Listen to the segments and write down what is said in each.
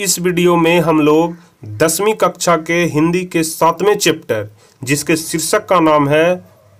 इस वीडियो में हम लोग दसवीं कक्षा के हिंदी के सातवें चैप्टर जिसके शीर्षक का नाम है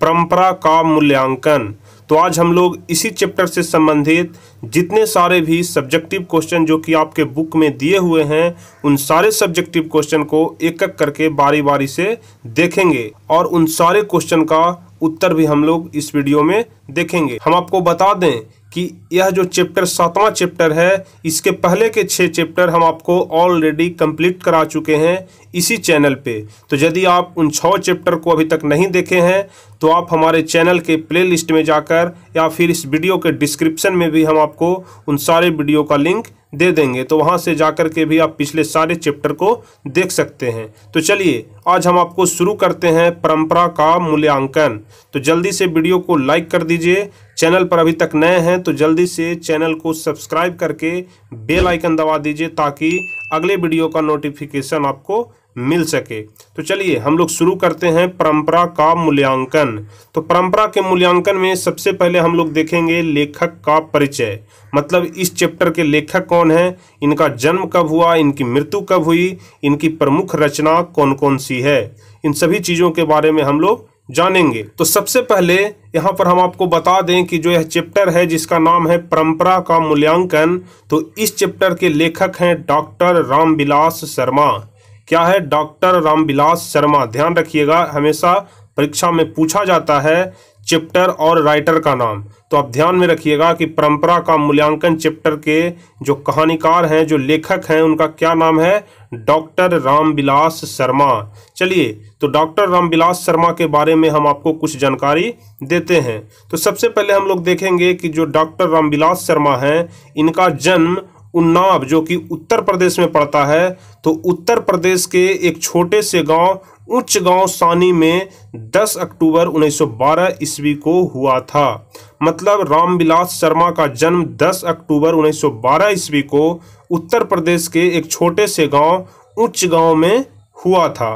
परंपरा का मूल्यांकन तो आज हम लोग इसी चैप्टर से संबंधित जितने सारे भी सब्जेक्टिव क्वेश्चन जो कि आपके बुक में दिए हुए हैं उन सारे सब्जेक्टिव क्वेश्चन को एक एक करके बारी बारी से देखेंगे और उन सारे क्वेश्चन का उत्तर भी हम लोग इस वीडियो में देखेंगे हम आपको बता दें कि यह जो चैप्टर सातवां चैप्टर है इसके पहले के छः चैप्टर हम आपको ऑलरेडी कंप्लीट करा चुके हैं इसी चैनल पे तो यदि आप उन छः चैप्टर को अभी तक नहीं देखे हैं तो आप हमारे चैनल के प्लेलिस्ट में जाकर या फिर इस वीडियो के डिस्क्रिप्शन में भी हम आपको उन सारे वीडियो का लिंक दे देंगे तो वहाँ से जाकर के भी आप पिछले सारे चैप्टर को देख सकते हैं तो चलिए आज हम आपको शुरू करते हैं परंपरा का मूल्यांकन तो जल्दी से वीडियो को लाइक कर दीजिए चैनल पर अभी तक नए हैं तो जल्दी से चैनल को सब्सक्राइब करके बेल आइकन दबा दीजिए ताकि अगले वीडियो का नोटिफिकेशन आपको मिल सके तो चलिए हम लोग शुरू करते हैं परंपरा का मूल्यांकन तो परंपरा के मूल्यांकन में सबसे पहले हम लोग देखेंगे लेखक का परिचय मतलब इस चैप्टर के लेखक कौन हैं इनका जन्म कब हुआ इनकी मृत्यु कब हुई इनकी प्रमुख रचना कौन कौन सी है इन सभी चीज़ों के बारे में हम लोग जानेंगे तो सबसे पहले यहाँ पर हम आपको बता दें कि जो यह चैप्टर है जिसका नाम है परंपरा का मूल्यांकन तो इस चैप्टर के लेखक हैं डॉक्टर रामविलास शर्मा क्या है डॉक्टर रामविलास शर्मा ध्यान रखिएगा हमेशा परीक्षा में पूछा जाता है चैप्टर और राइटर का नाम तो आप ध्यान में रखिएगा कि परंपरा का मूल्यांकन चैप्टर के जो कहानीकार हैं जो लेखक हैं उनका क्या नाम है डॉक्टर रामविलास शर्मा चलिए तो डॉक्टर रामविलास शर्मा के बारे में हम आपको कुछ जानकारी देते हैं तो सबसे पहले हम लोग देखेंगे कि जो डॉक्टर रामविलास शर्मा हैं इनका जन्म उन्नाव जो कि उत्तर प्रदेश में पड़ता है तो उत्तर प्रदेश के एक छोटे से गांव उच्च गांव सानी में 10 अक्टूबर 1912 ईस्वी को हुआ था मतलब रामविलास शर्मा का जन्म 10 अक्टूबर 1912 ईस्वी को उत्तर प्रदेश के एक छोटे से गांव उच्च गांव में हुआ था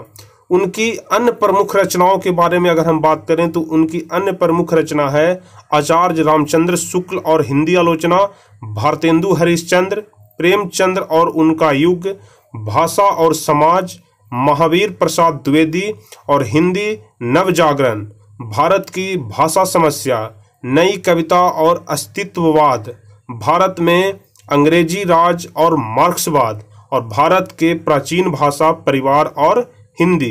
उनकी अन्य प्रमुख रचनाओं के बारे में अगर हम बात करें तो उनकी अन्य प्रमुख रचना है आचार्य रामचंद्र शुक्ल और हिंदी आलोचना भारतेंदु हरिश्चंद्र प्रेमचंद्र और उनका युग भाषा और समाज महावीर प्रसाद द्विवेदी और हिंदी नवजागरण भारत की भाषा समस्या नई कविता और अस्तित्ववाद भारत में अंग्रेजी राज और मार्क्सवाद और भारत के प्राचीन भाषा परिवार और हिंदी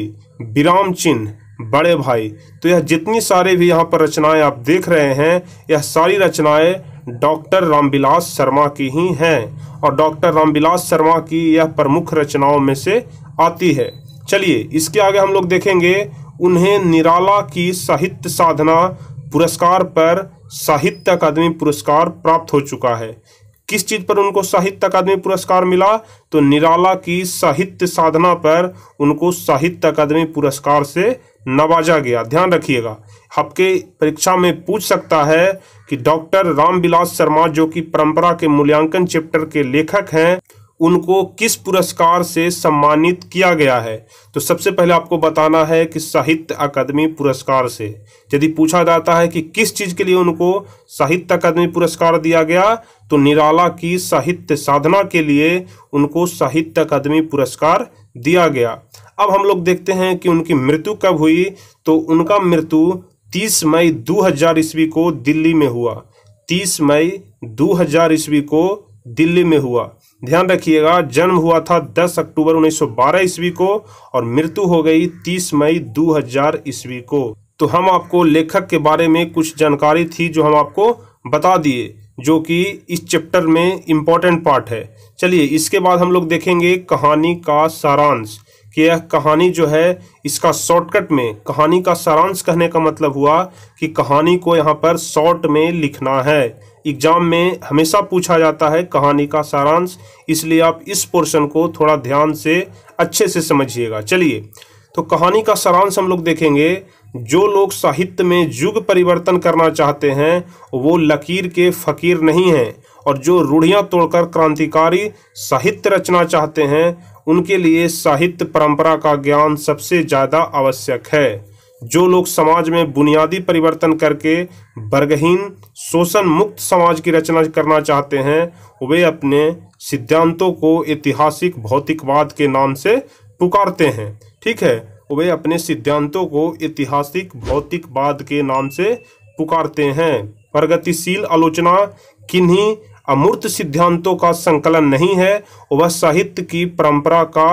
विराम चिन्ह बड़े भाई तो यह जितनी सारे भी यहाँ पर रचनाएं आप देख रहे हैं यह सारी रचनाएं डॉक्टर रामविलास शर्मा की ही हैं और डॉक्टर रामविलास शर्मा की यह प्रमुख रचनाओं में से आती है चलिए इसके आगे हम लोग देखेंगे उन्हें निराला की साहित्य साधना पुरस्कार पर साहित्य अकादमी पुरस्कार प्राप्त हो चुका है किस चीज पर उनको साहित्य अकादमी पुरस्कार मिला तो निराला की साहित्य साधना पर उनको साहित्य अकादमी पुरस्कार से नवाजा गया ध्यान रखिएगा आपके परीक्षा में पूछ सकता है कि डॉक्टर रामविलास शर्मा जो कि परंपरा के मूल्यांकन चैप्टर के लेखक हैं उनको किस पुरस्कार से सम्मानित किया गया है तो सबसे पहले आपको बताना है कि साहित्य अकादमी पुरस्कार से यदि पूछा जाता है कि किस चीज़ के लिए उनको साहित्य अकादमी पुरस्कार दिया गया तो निराला की साहित्य साधना के लिए उनको साहित्य अकादमी पुरस्कार दिया गया अब हम लोग देखते हैं कि उनकी मृत्यु कब हुई तो उनका मृत्यु 30 मई 2000 ईस्वी को दिल्ली में हुआ 30 मई 2000 ईस्वी को दिल्ली में हुआ ध्यान रखिएगा जन्म हुआ था 10 अक्टूबर 1912 ईस्वी को और मृत्यु हो गई 30 मई 2000 ईस्वी को तो हम आपको लेखक के बारे में कुछ जानकारी थी जो हम आपको बता दिए जो कि इस चैप्टर में इम्पॉर्टेंट पार्ट है चलिए इसके बाद हम लोग देखेंगे कहानी का सारांश कि यह कहानी जो है इसका शॉर्टकट में कहानी का सारांश कहने का मतलब हुआ कि कहानी को यहाँ पर शॉर्ट में लिखना है एग्जाम में हमेशा पूछा जाता है कहानी का सारांश इसलिए आप इस पोर्शन को थोड़ा ध्यान से अच्छे से समझिएगा चलिए तो कहानी का सारांश हम लोग देखेंगे जो लोग साहित्य में युग परिवर्तन करना चाहते हैं वो लकीर के फकीर नहीं हैं और जो रूढ़ियाँ तोड़कर क्रांतिकारी साहित्य रचना चाहते हैं उनके लिए साहित्य परंपरा का ज्ञान सबसे ज़्यादा आवश्यक है जो लोग समाज में बुनियादी परिवर्तन करके वर्गहीन शोषण मुक्त समाज की रचना करना चाहते हैं वे अपने सिद्धांतों को ऐतिहासिक भौतिकवाद के नाम से पुकारते हैं ठीक है वे अपने सिद्धांतों को ऐतिहासिक भौतिकवाद के नाम से पुकारते हैं प्रगतिशील आलोचना किन्हीं अमूर्त सिद्धांतों का संकलन नहीं है वह साहित्य की परंपरा का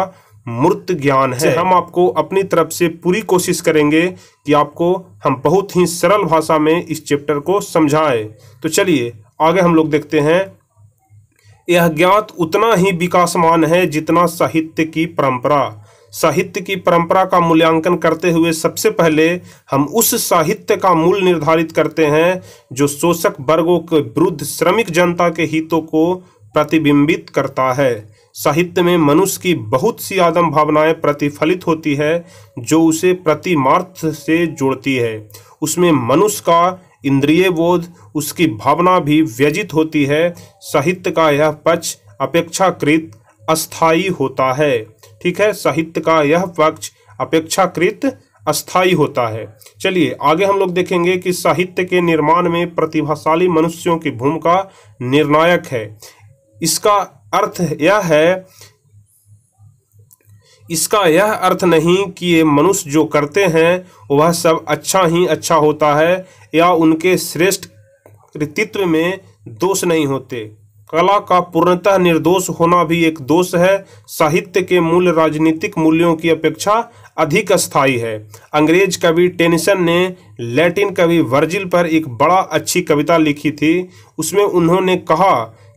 मूर्त ज्ञान है हम आपको अपनी तरफ से पूरी कोशिश करेंगे कि आपको हम बहुत ही सरल भाषा में इस चैप्टर को समझाएं तो चलिए आगे हम लोग देखते हैं यह ज्ञात उतना ही विकासमान है जितना साहित्य की परंपरा साहित्य की परंपरा का मूल्यांकन करते हुए सबसे पहले हम उस साहित्य का मूल निर्धारित करते हैं जो शोषक वर्गों के विरुद्ध श्रमिक जनता के हितों को प्रतिबिंबित करता है साहित्य में मनुष्य की बहुत सी आदम भावनाएं प्रतिफलित होती है जो उसे प्रतिमार्थ से जोड़ती है उसमें मनुष्य का इंद्रिय बोध उसकी भावना भी व्यजित होती है साहित्य का यह पक्ष अपेक्षाकृत अस्थाई होता है ठीक है साहित्य का यह पक्ष अपेक्षाकृत अस्थाई होता है चलिए आगे हम लोग देखेंगे कि साहित्य के निर्माण में प्रतिभाशाली मनुष्यों की भूमिका निर्णायक है इसका अर्थ यह है इसका यह अर्थ नहीं कि ये मनुष्य जो करते हैं वह सब अच्छा ही अच्छा होता है या उनके श्रेष्ठ कृतित्व में दोष नहीं होते कला का पूर्णतः निर्दोष होना भी एक दोष है साहित्य के मूल राजनीतिक मूल्यों की अपेक्षा अधिक स्थायी है अंग्रेज कवि टेनिसन ने लैटिन कवि वर्जिल पर एक बड़ा अच्छी कविता लिखी थी उसमें उन्होंने कहा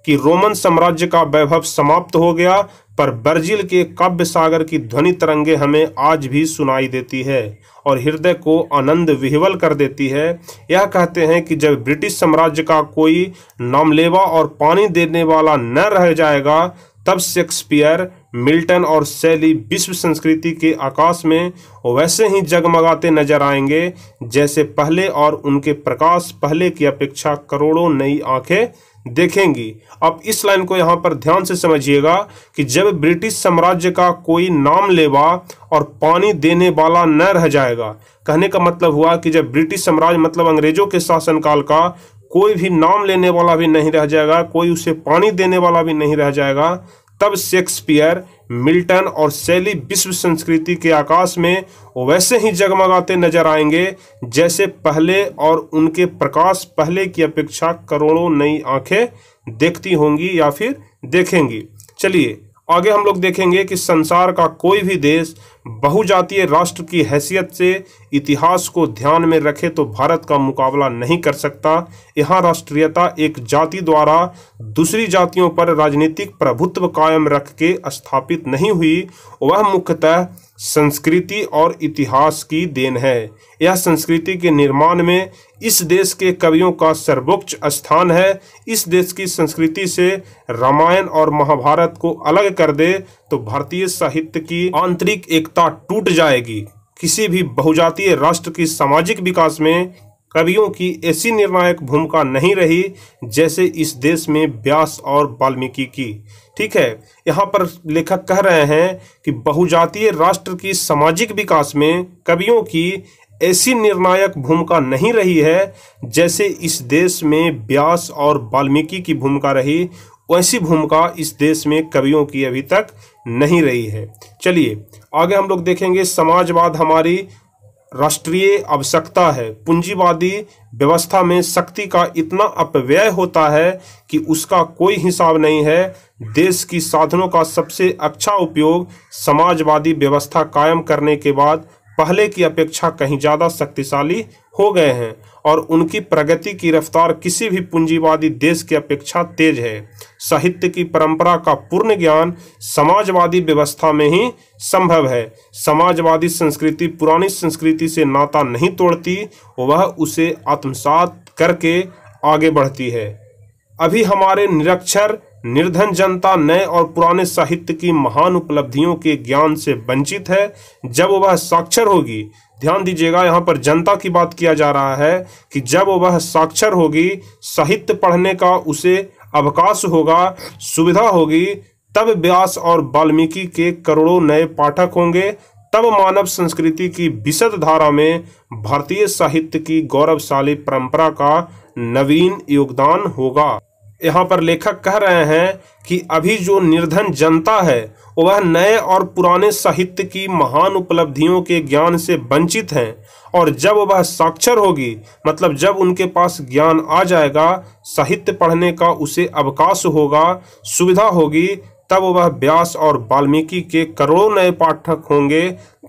कि रोमन साम्राज्य का वैभव समाप्त हो गया पर बर्जिल के काव्य सागर की ध्वनि तरंगे हमें आज भी सुनाई देती है और हृदय को आनंद विह्वल कर देती है यह कहते हैं कि जब ब्रिटिश साम्राज्य का कोई नामलेवा और पानी देने वाला न रह जाएगा तब शेक्सपियर मिल्टन और शैली विश्व संस्कृति के आकाश में वैसे ही जगमगाते नजर आएंगे जैसे पहले और उनके प्रकाश पहले की अपेक्षा करोड़ों नई आंखें देखेंगी अब इस लाइन को यहाँ पर ध्यान से समझिएगा कि जब ब्रिटिश साम्राज्य का कोई नाम लेवा और पानी देने वाला न रह जाएगा कहने का मतलब हुआ कि जब ब्रिटिश साम्राज्य मतलब अंग्रेजों के शासनकाल का कोई भी नाम लेने वाला भी नहीं रह जाएगा कोई उसे पानी देने वाला भी नहीं रह जाएगा तब शेक्सपियर मिल्टन और शैली विश्व संस्कृति के आकाश में वैसे ही जगमगाते नजर आएंगे जैसे पहले और उनके प्रकाश पहले की अपेक्षा करोड़ों नई आंखें देखती होंगी या फिर देखेंगी चलिए आगे हम लोग देखेंगे कि संसार का कोई भी देश बहुजातीय राष्ट्र की हैसियत से इतिहास को ध्यान में रखे तो भारत का मुकाबला नहीं कर सकता यहाँ राष्ट्रीयता एक जाति द्वारा दूसरी जातियों पर राजनीतिक प्रभुत्व कायम रख के स्थापित नहीं हुई वह मुख्यतः संस्कृति और इतिहास की देन है यह संस्कृति के निर्माण में इस देश के कवियों का सर्वोच्च स्थान है इस देश की संस्कृति से रामायण और महाभारत को अलग कर दे तो भारतीय साहित्य की आंतरिक एकता टूट जाएगी किसी भी बहुजातीय राष्ट्र की सामाजिक विकास में कवियों की ऐसी निर्णायक भूमिका नहीं रही जैसे इस देश में व्यास और वाल्मीकि की ठीक है यहाँ पर लेखक कह रहे हैं कि बहुजातीय राष्ट्र की सामाजिक विकास में कवियों की ऐसी निर्णायक भूमिका नहीं रही है जैसे इस देश में व्यास और वाल्मीकि की भूमिका रही वैसी भूमिका इस देश में कवियों की अभी तक नहीं रही है चलिए आगे हम लोग देखेंगे समाजवाद हमारी राष्ट्रीय आवश्यकता है पूंजीवादी व्यवस्था में शक्ति का इतना अपव्यय होता है कि उसका कोई हिसाब नहीं है देश की साधनों का सबसे अच्छा उपयोग समाजवादी व्यवस्था कायम करने के बाद पहले की अपेक्षा कहीं ज़्यादा शक्तिशाली हो गए हैं और उनकी प्रगति की रफ्तार किसी भी पूंजीवादी देश की अपेक्षा तेज है साहित्य की परंपरा का पूर्ण ज्ञान समाजवादी व्यवस्था में ही संभव है समाजवादी संस्कृति पुरानी संस्कृति से नाता नहीं तोड़ती वह उसे आत्मसात करके आगे बढ़ती है अभी हमारे निरक्षर निर्धन जनता नए और पुराने साहित्य की महान उपलब्धियों के ज्ञान से वंचित है जब वह साक्षर होगी ध्यान दीजिएगा यहाँ पर जनता की बात किया जा रहा है कि जब वह साक्षर होगी साहित्य पढ़ने का उसे अवकाश होगा सुविधा होगी तब व्यास और वाल्मीकि के करोड़ों नए पाठक होंगे तब मानव संस्कृति की विशद धारा में भारतीय साहित्य की गौरवशाली परंपरा का नवीन योगदान होगा यहाँ पर लेखक कह रहे हैं कि अभी जो निर्धन जनता है वह नए और पुराने साहित्य की महान उपलब्धियों के ज्ञान से वंचित हैं और जब वह साक्षर होगी मतलब जब उनके पास ज्ञान आ जाएगा साहित्य पढ़ने का उसे अवकाश होगा सुविधा होगी तब वह व्यास और वाल्मीकि के करोड़ों नए पाठक होंगे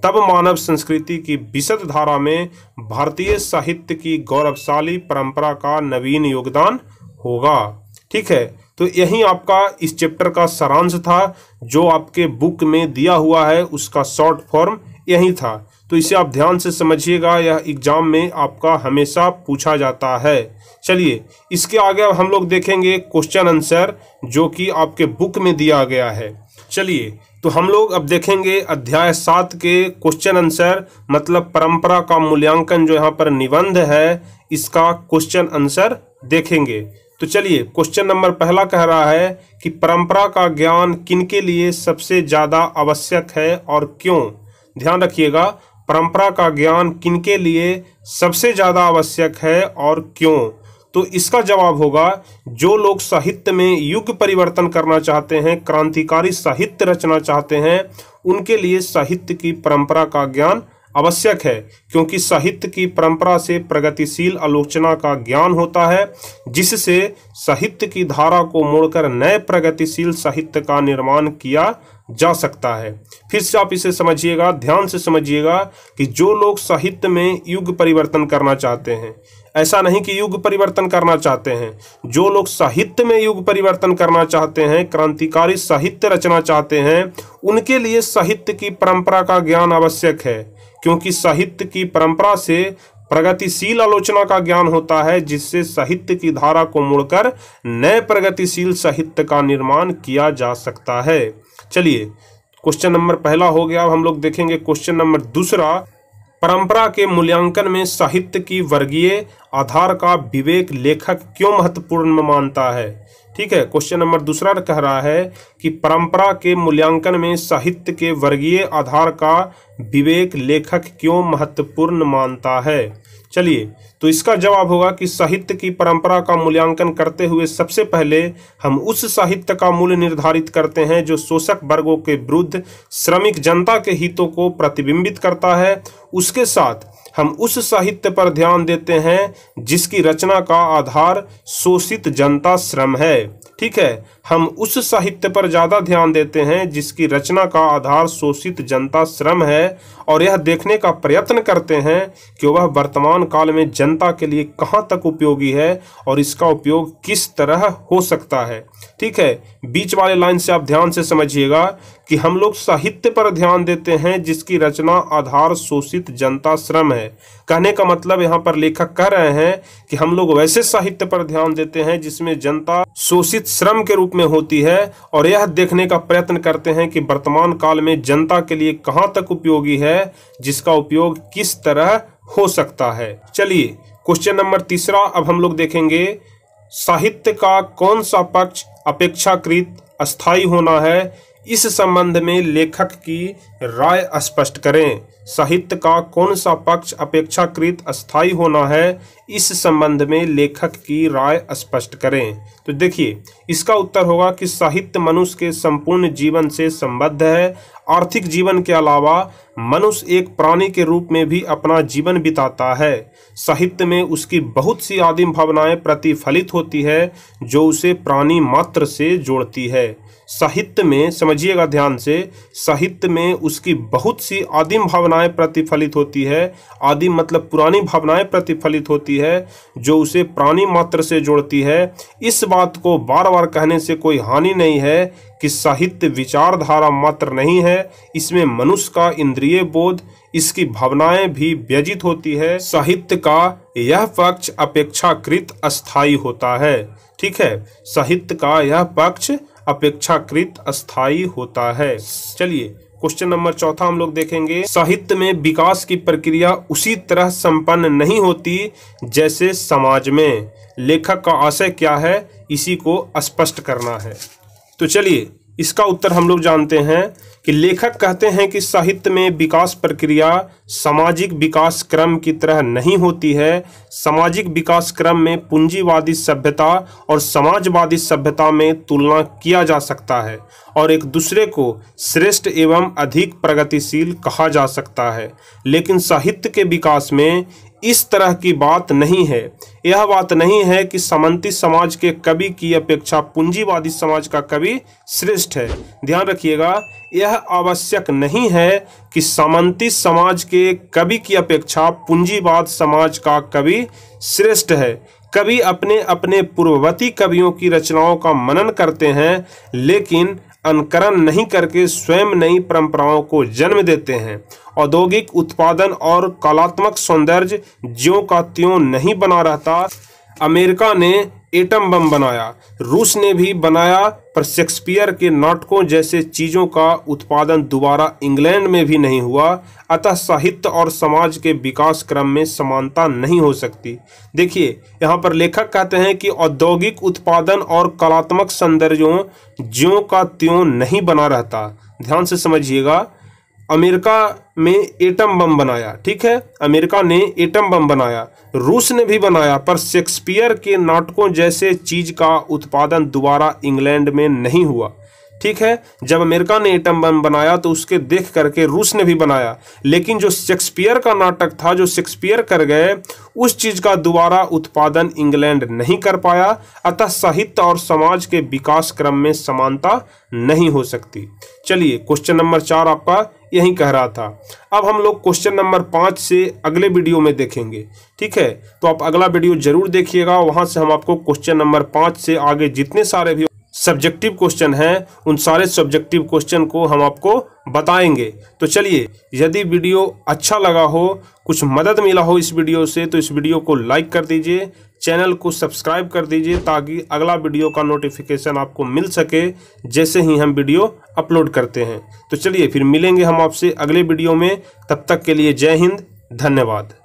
तब मानव संस्कृति की विशद धारा में भारतीय साहित्य की गौरवशाली परंपरा का नवीन योगदान होगा ठीक है तो यही आपका इस चैप्टर का सारांश था जो आपके बुक में दिया हुआ है उसका शॉर्ट फॉर्म यही था तो इसे आप ध्यान से समझिएगा यह एग्जाम में आपका हमेशा पूछा जाता है चलिए इसके आगे अब हम लोग देखेंगे क्वेश्चन आंसर जो कि आपके बुक में दिया गया है चलिए तो हम लोग अब देखेंगे अध्याय सात के क्वेश्चन आंसर मतलब परंपरा का मूल्यांकन जो यहाँ पर निबंध है इसका क्वेश्चन आंसर देखेंगे तो चलिए क्वेश्चन नंबर पहला कह रहा है कि परंपरा का ज्ञान किनके लिए सबसे ज़्यादा आवश्यक है और क्यों ध्यान रखिएगा परंपरा का ज्ञान किनके लिए सबसे ज़्यादा आवश्यक है और क्यों तो इसका जवाब होगा जो लोग साहित्य में युग परिवर्तन करना चाहते हैं क्रांतिकारी साहित्य रचना चाहते हैं उनके लिए साहित्य की परंपरा का ज्ञान आवश्यक है क्योंकि साहित्य की परंपरा से प्रगतिशील आलोचना का ज्ञान होता है जिससे साहित्य की धारा को मोड़कर नए प्रगतिशील साहित्य का निर्माण किया जा सकता है फिर से आप इसे समझिएगा ध्यान से समझिएगा कि जो लोग साहित्य में युग परिवर्तन करना चाहते हैं ऐसा नहीं कि युग परिवर्तन करना चाहते हैं जो लोग साहित्य में युग परिवर्तन करना चाहते हैं क्रांतिकारी साहित्य रचना चाहते हैं उनके लिए साहित्य की परंपरा का ज्ञान आवश्यक है क्योंकि साहित्य की परंपरा से प्रगतिशील आलोचना का ज्ञान होता है जिससे साहित्य की धारा को मुड़कर नए प्रगतिशील साहित्य का निर्माण किया जा सकता है चलिए क्वेश्चन नंबर पहला हो गया अब हम लोग देखेंगे क्वेश्चन नंबर दूसरा परंपरा के मूल्यांकन में साहित्य की वर्गीय आधार का विवेक लेखक क्यों महत्वपूर्ण मानता है ठीक है क्वेश्चन नंबर दूसरा कह रहा है कि परंपरा के मूल्यांकन में साहित्य के वर्गीय आधार का विवेक लेखक क्यों महत्वपूर्ण मानता है चलिए तो इसका जवाब होगा कि साहित्य की परंपरा का मूल्यांकन करते हुए सबसे पहले हम उस साहित्य का मूल्य निर्धारित करते हैं जो शोषक वर्गों के विरुद्ध श्रमिक जनता के हितों को प्रतिबिंबित करता है उसके साथ हम उस साहित्य पर ध्यान देते हैं जिसकी रचना का आधार शोषित जनता श्रम है ठीक है हम उस साहित्य पर ज़्यादा ध्यान देते हैं जिसकी रचना का आधार शोषित जनता श्रम है और यह देखने का प्रयत्न करते हैं कि वह वर्तमान काल में जनता के लिए कहाँ तक उपयोगी है और इसका उपयोग किस तरह हो सकता है ठीक है बीच वाले लाइन से आप ध्यान से समझिएगा कि हम लोग साहित्य पर ध्यान देते हैं जिसकी रचना आधार शोषित जनता श्रम है कहने का मतलब यहाँ पर लेखक कह रहे हैं कि हम लोग वैसे साहित्य पर ध्यान देते हैं जिसमें जनता शोषित श्रम के रूप में होती है और यह देखने का प्रयत्न करते हैं कि वर्तमान काल में जनता के लिए कहाँ तक उपयोगी है जिसका उपयोग किस तरह हो सकता है चलिए क्वेश्चन नंबर तीसरा अब हम लोग देखेंगे साहित्य का कौन सा पक्ष अपेक्षाकृत अस्थायी होना है इस संबंध में लेखक की राय स्पष्ट करें साहित्य का कौन सा पक्ष अपेक्षाकृत अस्थाई होना है इस संबंध में लेखक की राय स्पष्ट करें तो देखिए इसका उत्तर होगा कि साहित्य मनुष्य के संपूर्ण जीवन से संबद्ध है आर्थिक जीवन के अलावा मनुष्य एक प्राणी के रूप में भी अपना जीवन बिताता है साहित्य में उसकी बहुत सी आदिम भावनाएं प्रतिफलित होती है जो उसे प्राणी मात्र से जोड़ती है साहित्य में समझिएगा ध्यान से साहित्य में उसकी बहुत सी आदिम भावना भावनाएं प्रतिफलित होती है आदि मतलब पुरानी भावनाएं प्रतिफलित होती है जो उसे प्राणी मात्र से जोड़ती है इस बात को बार बार कहने से कोई हानि नहीं है कि साहित्य विचारधारा मात्र नहीं है इसमें मनुष्य का इंद्रिय बोध इसकी भावनाएं भी व्यजित होती है साहित्य का यह पक्ष अपेक्षाकृत अस्थायी होता है ठीक है साहित्य का यह पक्ष अपेक्षाकृत अस्थायी होता है चलिए क्वेश्चन नंबर चौथा हम लोग देखेंगे साहित्य में विकास की प्रक्रिया उसी तरह संपन्न नहीं होती जैसे समाज में लेखक का आशय क्या है इसी को स्पष्ट करना है तो चलिए इसका उत्तर हम लोग जानते हैं कि लेखक कहते हैं कि साहित्य में विकास प्रक्रिया सामाजिक विकास क्रम की तरह नहीं होती है सामाजिक विकास क्रम में पूंजीवादी सभ्यता और समाजवादी सभ्यता में तुलना किया जा सकता है और एक दूसरे को श्रेष्ठ एवं अधिक प्रगतिशील कहा जा सकता है लेकिन साहित्य के विकास में इस तरह की बात नहीं है यह बात नहीं है कि समंती समाज के कवि की अपेक्षा पूंजीवादी समाज का कवि श्रेष्ठ है ध्यान रखिएगा यह आवश्यक नहीं है कि सामंती समाज के कवि की अपेक्षा पूंजीवाद समाज का कवि श्रेष्ठ है कवि अपने अपने पूर्ववती कवियों की रचनाओं का मनन करते हैं लेकिन अनुकरण नहीं करके स्वयं नई परंपराओं को जन्म देते हैं औद्योगिक उत्पादन और कलात्मक सौंदर्य ज्यों का त्यों नहीं बना रहता अमेरिका ने एटम बम बनाया रूस ने भी बनाया पर शेक्सपियर के नाटकों जैसे चीज़ों का उत्पादन दोबारा इंग्लैंड में भी नहीं हुआ अतः साहित्य और समाज के विकास क्रम में समानता नहीं हो सकती देखिए यहाँ पर लेखक कहते हैं कि औद्योगिक उत्पादन और कलात्मक सौंदर्यों ज्यों का त्यों नहीं बना रहता ध्यान से समझिएगा अमेरिका में एटम बम बनाया ठीक है अमेरिका ने एटम बम बनाया रूस ने भी बनाया पर शेक्सपियर के नाटकों जैसे चीज का उत्पादन दोबारा इंग्लैंड में नहीं हुआ ठीक है जब अमेरिका ने एटम बम बनाया तो उसके देख करके रूस ने भी बनाया लेकिन जो शेक्सपियर का नाटक था जो शेक्सपियर कर गए उस चीज़ का दोबारा उत्पादन इंग्लैंड नहीं कर पाया अतः साहित्य और समाज के विकास क्रम में समानता नहीं हो सकती चलिए क्वेश्चन नंबर चार आपका यही कह रहा था अब हम लोग क्वेश्चन नंबर पाँच से अगले वीडियो में देखेंगे ठीक है तो आप अगला वीडियो जरूर देखिएगा वहां से हम आपको क्वेश्चन नंबर पाँच से आगे जितने सारे भी सब्जेक्टिव क्वेश्चन हैं उन सारे सब्जेक्टिव क्वेश्चन को हम आपको बताएंगे तो चलिए यदि वीडियो अच्छा लगा हो कुछ मदद मिला हो इस वीडियो से तो इस वीडियो को लाइक कर दीजिए चैनल को सब्सक्राइब कर दीजिए ताकि अगला वीडियो का नोटिफिकेशन आपको मिल सके जैसे ही हम वीडियो अपलोड करते हैं तो चलिए फिर मिलेंगे हम आपसे अगले वीडियो में तब तक के लिए जय हिंद धन्यवाद